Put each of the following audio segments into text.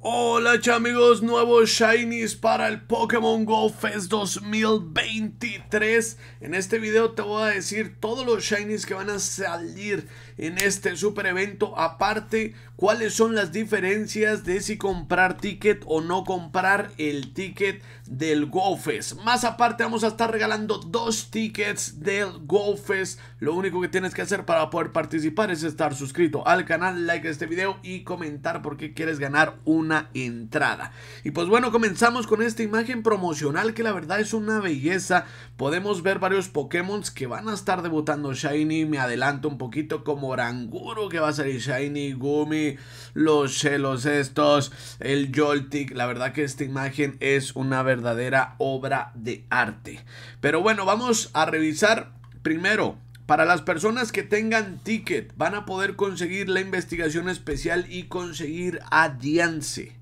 Hola amigos, nuevos shinies para el Pokémon Go Fest 2023. En este video te voy a decir todos los shinies que van a salir en este super evento. Aparte, cuáles son las diferencias de si comprar ticket o no comprar el ticket del Go Fest. Más aparte vamos a estar regalando dos tickets del Go Fest. Lo único que tienes que hacer para poder participar es estar suscrito al canal, like este video y comentar por qué quieres ganar un entrada. Y pues bueno, comenzamos con esta imagen promocional que la verdad es una belleza. Podemos ver varios Pokémon que van a estar debutando Shiny. Me adelanto un poquito como Oranguro que va a salir Shiny, Gumi, los celos estos, el joltic La verdad que esta imagen es una verdadera obra de arte. Pero bueno, vamos a revisar primero para las personas que tengan ticket, van a poder conseguir la investigación especial y conseguir adiance.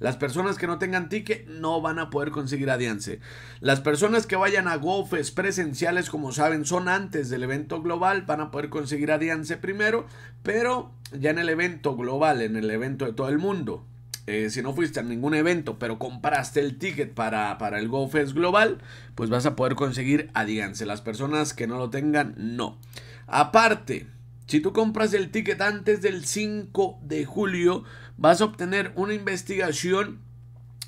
Las personas que no tengan ticket no van a poder conseguir adiance. Las personas que vayan a gofes presenciales, como saben, son antes del evento global, van a poder conseguir adiance primero, pero ya en el evento global, en el evento de todo el mundo, eh, si no fuiste a ningún evento, pero compraste el ticket para, para el GoFest Global, pues vas a poder conseguir Adíganse. Las personas que no lo tengan, no. Aparte, si tú compras el ticket antes del 5 de julio, vas a obtener una investigación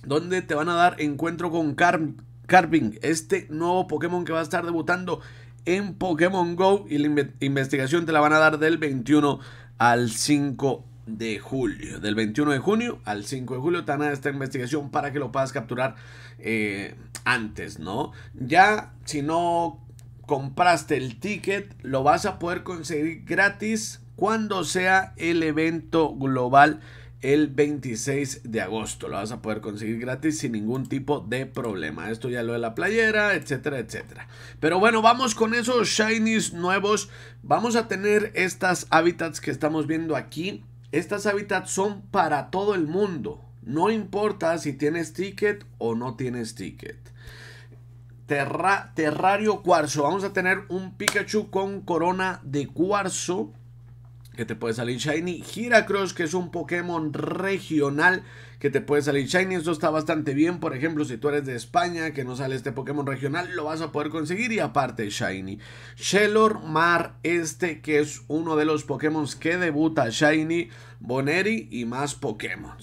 donde te van a dar encuentro con carping Carving, este nuevo Pokémon que va a estar debutando en Pokémon Go y la investigación te la van a dar del 21 al 5 de Julio de julio, del 21 de junio al 5 de julio, tan a esta investigación para que lo puedas capturar eh, antes, ¿no? Ya, si no compraste el ticket, lo vas a poder conseguir gratis cuando sea el evento global el 26 de agosto. Lo vas a poder conseguir gratis sin ningún tipo de problema. Esto ya lo de la playera, etcétera, etcétera. Pero bueno, vamos con esos shinies nuevos. Vamos a tener estas hábitats que estamos viendo aquí. Estas hábitats son para todo el mundo. No importa si tienes ticket o no tienes ticket. terrario cuarzo. Vamos a tener un Pikachu con corona de cuarzo que te puede salir Shiny. Giracross, que es un Pokémon regional que te puede salir Shiny. Esto está bastante bien. Por ejemplo, si tú eres de España, que no sale este Pokémon regional, lo vas a poder conseguir. Y aparte, Shiny. Shellor Mar Este, que es uno de los Pokémon que debuta Shiny, Boneri y más Pokémon.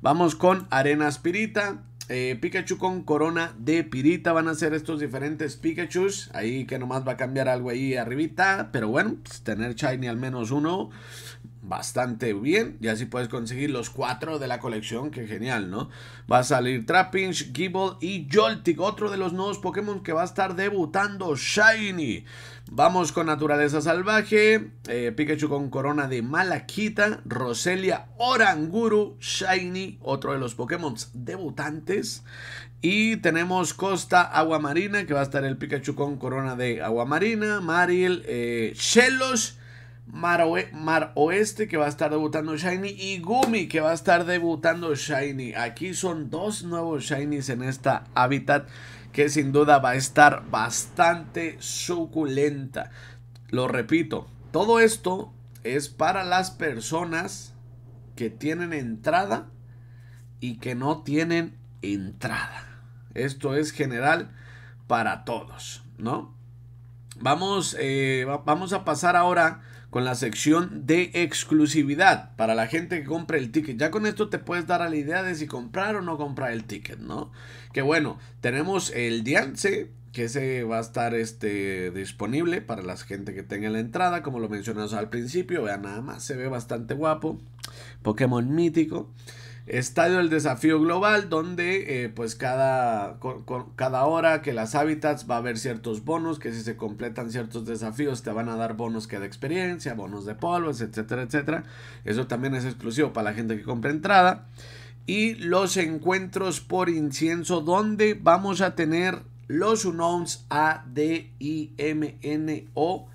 Vamos con Arena Spirita. Eh, Pikachu con corona de pirita. Van a ser estos diferentes Pikachus. Ahí que nomás va a cambiar algo ahí arribita. Pero bueno, pues tener Shiny al menos uno bastante bien. Y así puedes conseguir los cuatro de la colección, que genial, ¿no? Va a salir Trapinch, Gibble y Joltik, otro de los nuevos Pokémon que va a estar debutando, Shiny. Vamos con Naturaleza Salvaje, eh, Pikachu con Corona de Malaquita, Roselia Oranguru, Shiny, otro de los Pokémon debutantes. Y tenemos Costa Agua Marina, que va a estar el Pikachu con Corona de Agua Marina, Mariel, Shelos eh, Mar, Oeste que va a estar debutando Shiny y Gumi que va a estar debutando Shiny. Aquí son dos nuevos Shinies en esta hábitat que sin duda va a estar bastante suculenta. Lo repito, todo esto es para las personas que tienen entrada y que no tienen entrada. Esto es general para todos, ¿no? Vamos, eh, vamos a pasar ahora con la sección de exclusividad para la gente que compre el ticket. Ya con esto te puedes dar a la idea de si comprar o no comprar el ticket, ¿no? Que bueno, tenemos el Diance, que se va a estar este, disponible para la gente que tenga la entrada, como lo mencionamos al principio. Vean nada más, se ve bastante guapo. Pokémon mítico. Estadio del Desafío Global, donde eh, pues cada, cada hora que las hábitats va a haber ciertos bonos, que si se completan ciertos desafíos te van a dar bonos que de experiencia, bonos de polvos, etcétera, etcétera. Eso también es exclusivo para la gente que compra entrada. Y los encuentros por incienso, donde vamos a tener los unknowns A, D, I, M, N, O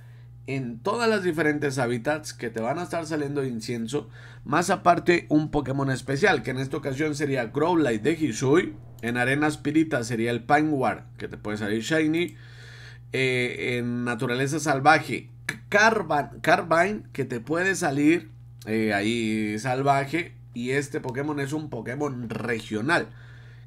en todas las diferentes hábitats que te van a estar saliendo incienso, más aparte un Pokémon especial, que en esta ocasión sería Growlite de Hisui, en arena Piritas sería el Panguard, que te puede salir Shiny, eh, en Naturaleza Salvaje, Carbine que te puede salir eh, ahí salvaje, y este Pokémon es un Pokémon regional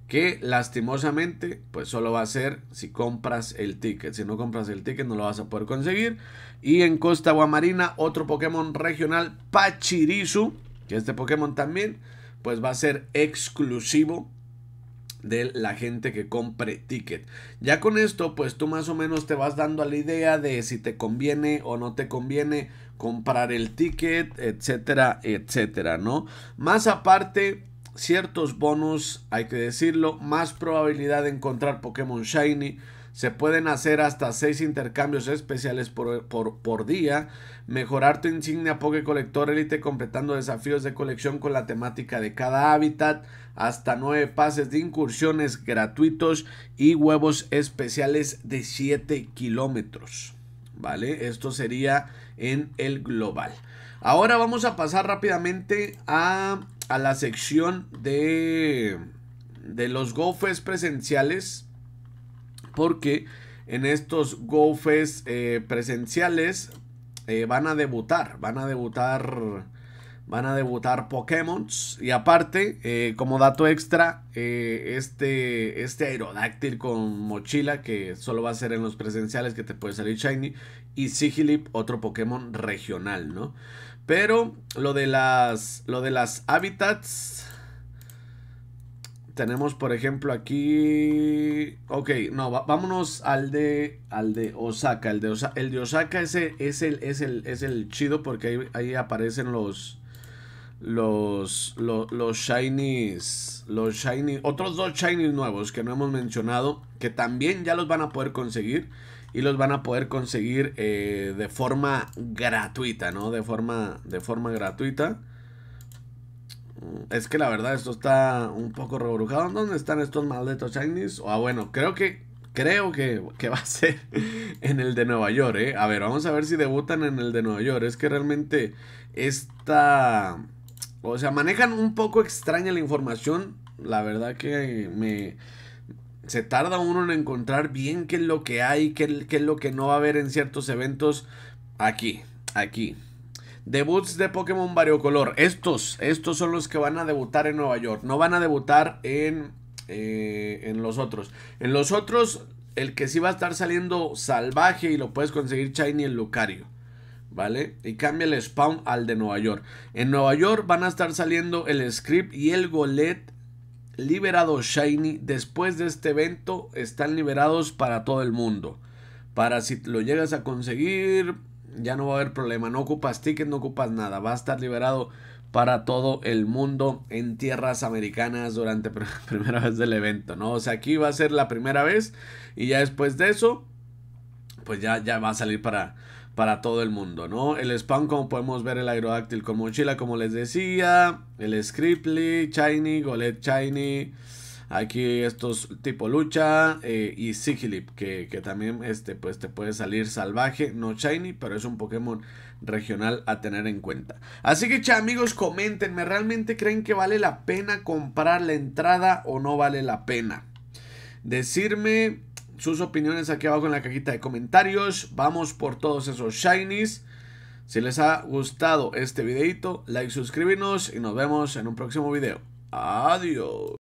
que lastimosamente pues solo va a ser si compras el ticket. Si no compras el ticket no lo vas a poder conseguir. Y en Costa Guamarina otro Pokémon regional Pachirisu, que este Pokémon también pues va a ser exclusivo de la gente que compre ticket. Ya con esto pues tú más o menos te vas dando a la idea de si te conviene o no te conviene comprar el ticket, etcétera, etcétera, ¿no? Más aparte ciertos bonus, hay que decirlo, más probabilidad de encontrar Pokémon Shiny. Se pueden hacer hasta 6 intercambios especiales por, día. Mejorar tu insignia Poké Colector Elite completando desafíos de colección con la temática de cada hábitat. Hasta 9 pases de incursiones gratuitos y huevos especiales de 7 kilómetros. ¿Vale? Esto sería en el global. Ahora vamos a pasar rápidamente a a la sección de, de los golfes presenciales. Porque en estos golfes eh, presenciales eh, van a debutar. Van a debutar van a debutar Pokémon. Y aparte, eh, como dato extra, eh, este, este aerodáctil con mochila, que solo va a ser en los presenciales, que te puede salir Shiny, y Sigilip, otro Pokémon regional, ¿no? Pero lo de las, lo de las hábitats... Tenemos, por ejemplo, aquí... Ok, no, vámonos al de, al de Osaka. El de, Osaka ese, es, el, el, es el chido porque ahí aparecen los los, los, los shinies, los shinies, otros dos shinies nuevos que no hemos mencionado, que también ya los van a poder conseguir y los van a poder conseguir eh, de forma gratuita, ¿no? De forma, de forma gratuita. Es que la verdad esto está un poco rebrujado. ¿Dónde están estos malditos shinies? Ah, bueno, creo que creo que, que, va a ser en el de Nueva York, ¿eh? A ver, vamos a ver si debutan en el de Nueva York. Es que realmente esta, o sea, manejan un poco extraña la información. La verdad que me... Se tarda uno en encontrar bien qué es lo que hay, qué, es lo que no va a haber en ciertos eventos. Aquí, aquí. Debuts de Pokémon variocolor. Estos, estos son los que van a debutar en Nueva York. No van a debutar en, eh, en los otros. En los otros, el que sí va a estar saliendo salvaje y lo puedes conseguir Shiny el Lucario. ¿vale? Y cambia el spawn al de Nueva York. En Nueva York van a estar saliendo el script y el golet liberado shiny. Después de este evento están liberados para todo el mundo. Para si lo llegas a conseguir, ya no va a haber problema. No ocupas tickets, no ocupas nada. Va a estar liberado para todo el mundo en tierras americanas durante la primera vez del evento, ¿no? O sea, aquí va a ser la primera vez y ya después de eso, pues ya, ya va a salir para, para todo el mundo, ¿no? El Spawn, como podemos ver, el Aerodáctil con mochila, como les decía. El Scripply, Shiny, Golet Shiny. Aquí estos tipo lucha eh, y Sigilip, que, también este, pues, te puede salir salvaje, no shiny, pero es un Pokémon regional a tener en cuenta. Así que, chavos, amigos, coméntenme, ¿realmente creen que vale la pena comprar la entrada o no vale la pena? Decirme sus opiniones aquí abajo en la cajita de comentarios. Vamos por todos esos shinies. Si les ha gustado este videito, like, suscribirnos y nos vemos en un próximo video. Adiós.